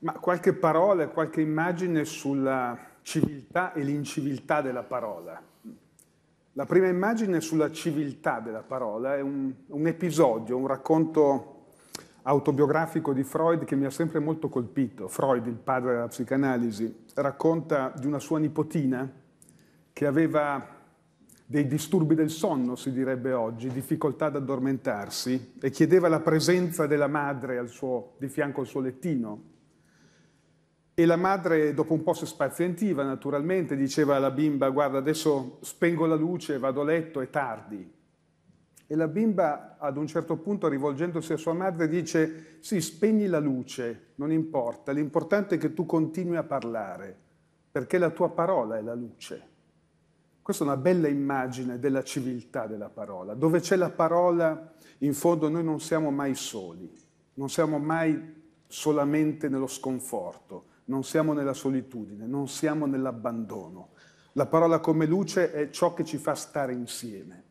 Ma qualche parola, qualche immagine sulla civiltà e l'inciviltà della parola. La prima immagine sulla civiltà della parola è un, un, episodio, un racconto autobiografico di Freud che mi ha sempre molto colpito. Freud, il padre della psicanalisi, racconta di una sua nipotina che aveva dei disturbi del sonno, si direbbe oggi, difficoltà ad addormentarsi e chiedeva la presenza della madre suo, di fianco al suo lettino e la madre dopo un po' si spazientiva naturalmente, diceva alla bimba guarda adesso spengo la luce, vado a letto, è tardi. E la bimba ad un certo punto rivolgendosi a sua madre dice sì spegni la luce, non importa, l'importante è che tu continui a parlare, perché la tua parola è la luce. Questa è una bella immagine della civiltà della parola. Dove c'è la parola, in fondo noi non siamo mai soli, non siamo mai solamente nello sconforto, non siamo nella solitudine, non siamo nell'abbandono. La parola come luce è ciò che ci fa stare insieme.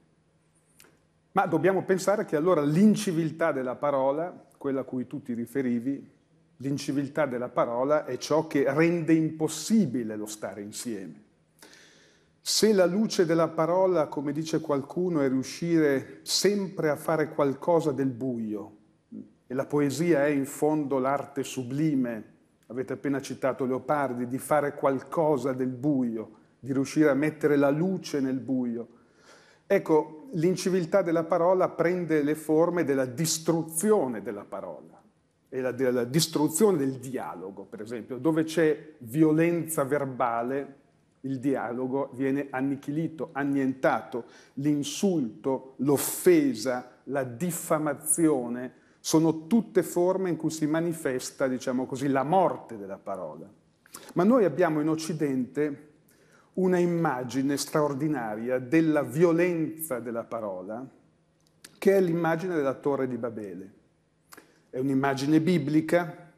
Ma dobbiamo pensare che allora l'inciviltà della parola, quella a cui tu ti riferivi, l'inciviltà della parola è ciò che rende impossibile lo stare insieme. Se la luce della parola, come dice qualcuno, è riuscire sempre a fare qualcosa del buio, e la poesia è in fondo l'arte sublime avete appena citato Leopardi, di fare qualcosa del buio, di riuscire a mettere la luce nel buio. Ecco, l'inciviltà della parola prende le forme della distruzione della parola e la, della distruzione del dialogo, per esempio, dove c'è violenza verbale, il dialogo viene annichilito, annientato, l'insulto, l'offesa, la diffamazione sono tutte forme in cui si manifesta, diciamo così, la morte della parola. Ma noi abbiamo in Occidente una immagine straordinaria della violenza della parola, che è l'immagine della torre di Babele. È un'immagine biblica.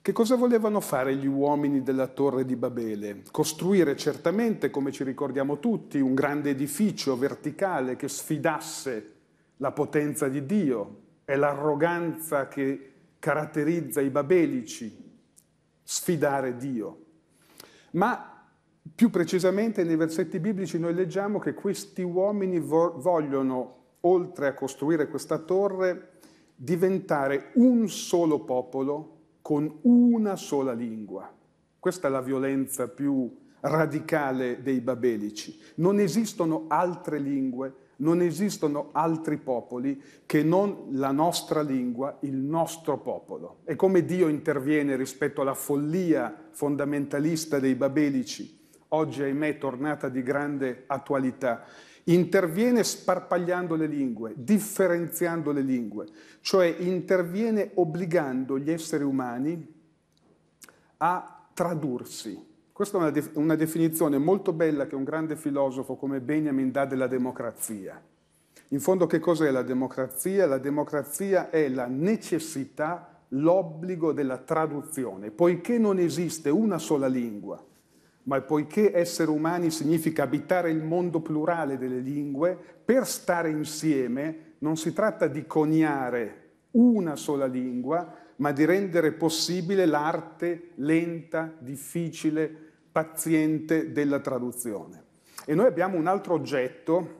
Che cosa volevano fare gli uomini della torre di Babele? Costruire certamente, come ci ricordiamo tutti, un grande edificio verticale che sfidasse la potenza di Dio, è l'arroganza che caratterizza i babelici, sfidare Dio. Ma più precisamente nei versetti biblici noi leggiamo che questi uomini vogliono, oltre a costruire questa torre, diventare un solo popolo con una sola lingua. Questa è la violenza più radicale dei babelici. Non esistono altre lingue, non esistono altri popoli che non la nostra lingua, il nostro popolo. E come Dio interviene rispetto alla follia fondamentalista dei babelici, oggi ahimè tornata di grande attualità, interviene sparpagliando le lingue, differenziando le lingue, cioè interviene obbligando gli esseri umani a tradursi, questa è una, def una definizione molto bella che un grande filosofo come Benjamin dà della democrazia. In fondo che cos'è la democrazia? La democrazia è la necessità, l'obbligo della traduzione, poiché non esiste una sola lingua, ma poiché essere umani significa abitare il mondo plurale delle lingue, per stare insieme non si tratta di coniare una sola lingua, ma di rendere possibile l'arte lenta, difficile, paziente della traduzione. E noi abbiamo un altro oggetto,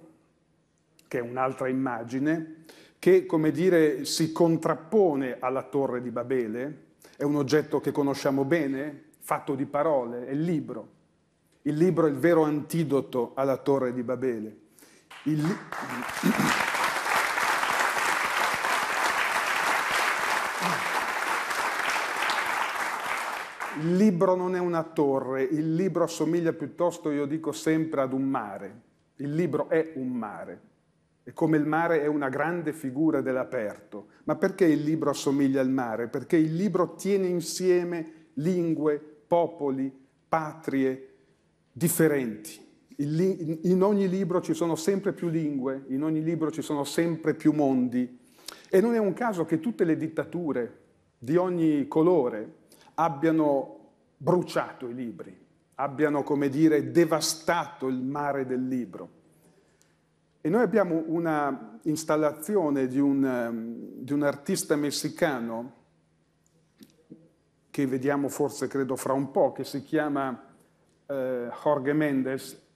che è un'altra immagine, che, come dire, si contrappone alla torre di Babele, è un oggetto che conosciamo bene, fatto di parole, è il libro. Il libro è il vero antidoto alla torre di Babele. Il li- Il libro non è una torre, il libro assomiglia piuttosto, io dico sempre, ad un mare. Il libro è un mare. E come il mare è una grande figura dell'aperto. Ma perché il libro assomiglia al mare? Perché il libro tiene insieme lingue, popoli, patrie differenti. In ogni libro ci sono sempre più lingue, in ogni libro ci sono sempre più mondi. E non è un caso che tutte le dittature di ogni colore, abbiano bruciato i libri, abbiano, come dire, devastato il mare del libro. E noi abbiamo una installazione di un, di un artista messicano che vediamo forse, credo, fra un po', che si chiama eh, Jorge Mendes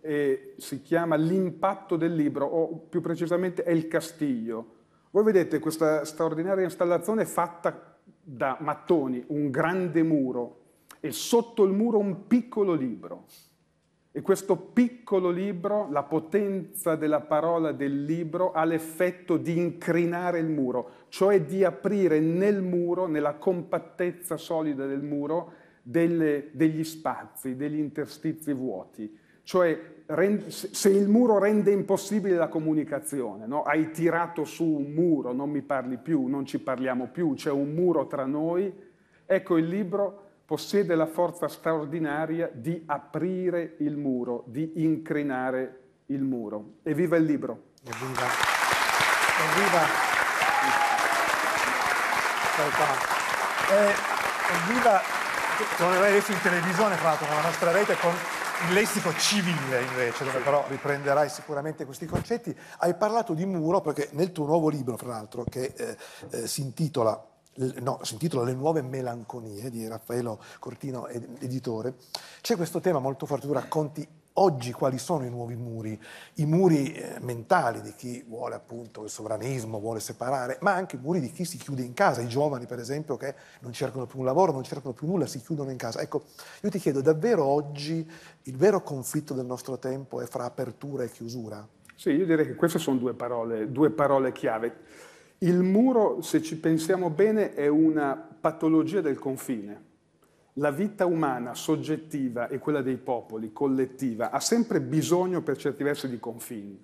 e si chiama L'impatto del libro, o più precisamente El Castillo. Voi vedete questa straordinaria installazione fatta da mattoni un grande muro e sotto il muro un piccolo libro. E questo piccolo libro, la potenza della parola del libro, ha l'effetto di incrinare il muro, cioè di aprire nel muro, nella compattezza solida del muro, delle, degli spazi, degli interstizi vuoti. Cioè se il muro rende impossibile la comunicazione, no? hai tirato su un muro, non mi parli più, non ci parliamo più, c'è un muro tra noi, ecco il libro possiede la forza straordinaria di aprire il muro, di incrinare il muro. Evviva il libro! Evviva! Evviva! Eh, evviva! Sono adesso in televisione, tra l'altro, con la nostra rete, con lessico civile invece, dove però riprenderai sicuramente questi concetti. Hai parlato di muro perché nel tuo nuovo libro, fra l'altro, che eh, eh si, intitola, no, si intitola Le nuove melanconie di Raffaello Cortino, editore, c'è questo tema molto forte, tu racconti Oggi quali sono i nuovi muri? I muri eh, mentali di chi vuole appunto il sovranismo, vuole separare, ma anche i muri di chi si chiude in casa, i giovani per esempio che non cercano più un lavoro, non cercano più nulla, si chiudono in casa. Ecco, io ti chiedo, davvero oggi il vero conflitto del nostro tempo è fra apertura e chiusura? Sì, io direi che queste sono due parole, due parole chiave. Il muro, se ci pensiamo bene, è una patologia del confine la vita umana soggettiva e quella dei popoli collettiva ha sempre bisogno per certi versi di confini.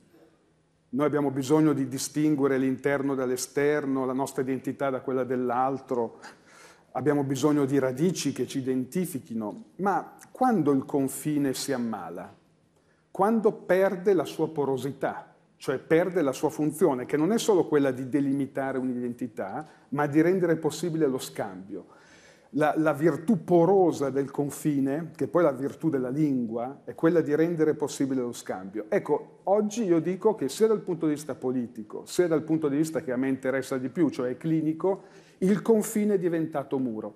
Noi abbiamo bisogno di distinguere l'interno dall'esterno, la nostra identità da quella dell'altro, abbiamo bisogno di radici che ci identifichino, ma quando il confine si ammala, quando perde la sua porosità, cioè perde la sua funzione, che non è solo quella di delimitare un'identità, ma di rendere possibile lo scambio, la, la virtù porosa del confine, che è poi la virtù della lingua, è quella di rendere possibile lo scambio. Ecco, oggi io dico che sia dal punto di vista politico, sia dal punto di vista che a me interessa di più, cioè clinico, il confine è diventato muro.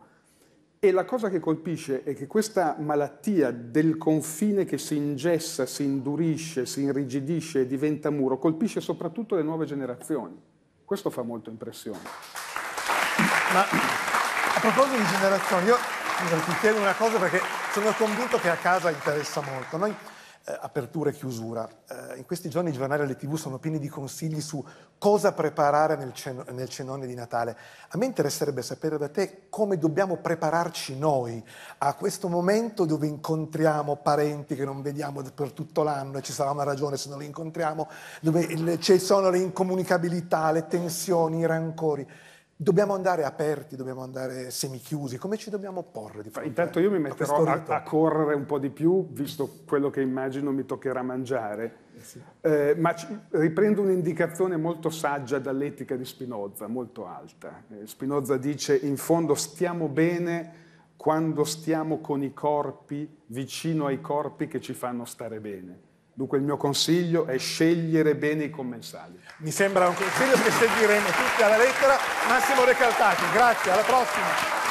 E la cosa che colpisce è che questa malattia del confine che si ingessa, si indurisce, si irrigidisce e diventa muro, colpisce soprattutto le nuove generazioni. Questo fa molto impressione. Ma proposito di generazioni, io ti chiedo una cosa perché sono convinto che a casa interessa molto. Noi eh, apertura e chiusura. Eh, in questi giorni i giornali e le tv sono pieni di consigli su cosa preparare nel, cen- nel, cenone di Natale. A me interesserebbe sapere da te come dobbiamo prepararci noi a questo momento dove incontriamo parenti che non vediamo per tutto l'anno e ci sarà una ragione se non li incontriamo, dove ci sono le incomunicabilità, le tensioni, i rancori. Dobbiamo andare aperti, dobbiamo andare semichiusi, come ci dobbiamo porre di fronte? Intanto io mi metterò a, a, correre un po' di più, visto quello che immagino mi toccherà mangiare, eh sì. eh, ma ci, riprendo un'indicazione molto saggia dall'etica di Spinoza, molto alta. Eh, Spinoza dice in fondo stiamo bene quando stiamo con i corpi, vicino ai corpi che ci fanno stare bene. Dunque il mio consiglio è scegliere bene i commensali. Mi sembra un consiglio che seguiremo tutti alla lettera. Massimo Recaltati, grazie, alla prossima.